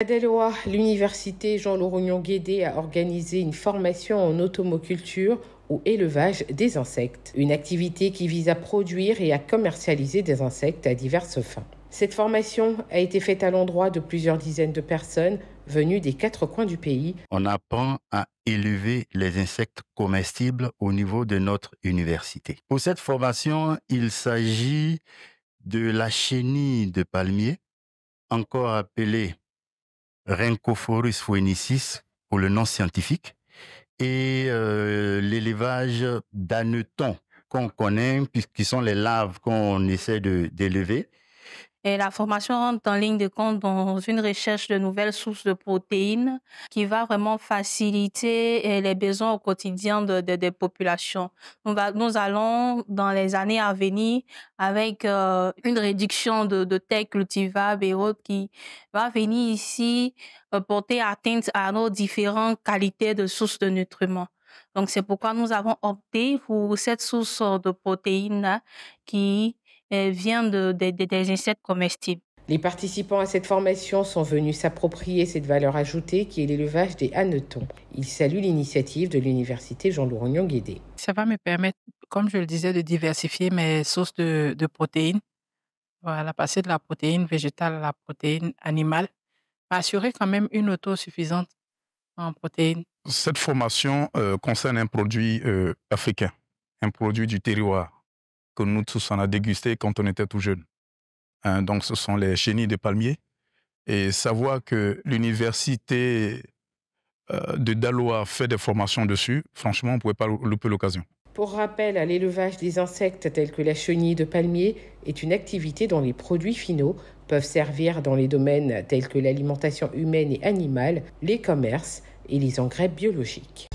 À l'université Jean Laurognon Guédé a organisé une formation en automoculture ou élevage des insectes, une activité qui vise à produire et à commercialiser des insectes à diverses fins. Cette formation a été faite à l'endroit de plusieurs dizaines de personnes venues des quatre coins du pays. On apprend à élever les insectes comestibles au niveau de notre université. Pour cette formation, il s'agit de la chenille de palmier, encore appelée Rencophorus phoenicis pour le nom scientifique, et euh, l'élevage d'anetons qu'on connaît, puisqu'ils sont les larves qu'on essaie d'élever. Et la formation rentre en ligne de compte dans une recherche de nouvelles sources de protéines qui va vraiment faciliter eh, les besoins au quotidien des populations. Nous, allons, dans les années à venir, avec euh, une réduction de, de terres cultivables et autres qui va venir ici euh, porter atteinte à nos différentes qualités de sources de nutriments. Donc, c'est pourquoi nous avons opté pour cette source de protéines qui euh, vient des insectes comestibles. Les participants à cette formation sont venus s'approprier cette valeur ajoutée qui est l'élevage des hannetons. Ils saluent l'initiative de l'université Jean-Laurent Guidé. Ça va me permettre, comme je le disais, de diversifier mes sources de, protéines. Voilà, passer de la protéine végétale à la protéine animale, assurer quand même une autosuffisante en protéines. Cette formation euh, concerne un produit euh, africain, un produit du terroir que nous tous en a dégusté quand on était tout jeune. Hein. donc ce sont les chenilles de palmiers. Et savoir que l'université euh, de Daloa fait des formations dessus, franchement, on ne pouvait pas louper l'occasion. Pour rappel, l'élevage des insectes tels que la chenille de palmier est une activité dont les produits finaux peuvent servir dans les domaines tels que l'alimentation humaine et animale, les commerces et les engrais biologiques.